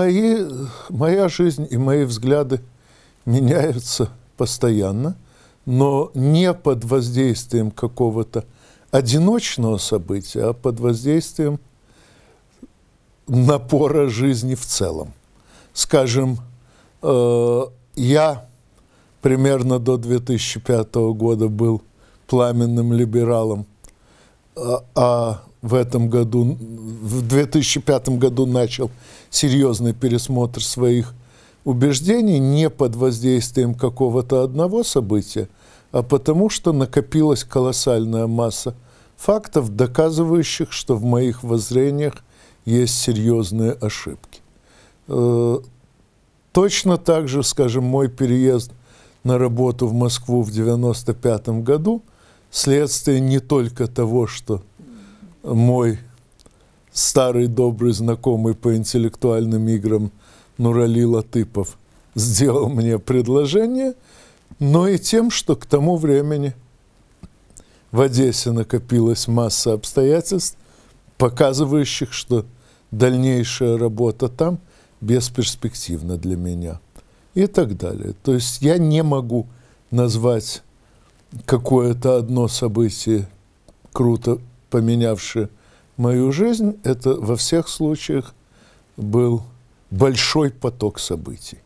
Мои, моя жизнь и мои взгляды меняются постоянно, но не под воздействием какого-то одиночного события, а под воздействием напора жизни в целом. Скажем, э, я примерно до 2005 года был пламенным либералом а, а в этом году, в 2005 году начал серьезный пересмотр своих убеждений не под воздействием какого-то одного события, а потому что накопилась колоссальная масса фактов, доказывающих, что в моих воззрениях есть серьезные ошибки. Э, точно так же, скажем, мой переезд на работу в Москву в 1995 году – следствие не только того, что мой старый добрый знакомый по интеллектуальным играм Нурали Латыпов сделал мне предложение, но и тем, что к тому времени в Одессе накопилась масса обстоятельств, показывающих, что дальнейшая работа там бесперспективна для меня и так далее. То есть я не могу назвать какое-то одно событие, круто поменявшее мою жизнь, это во всех случаях был большой поток событий.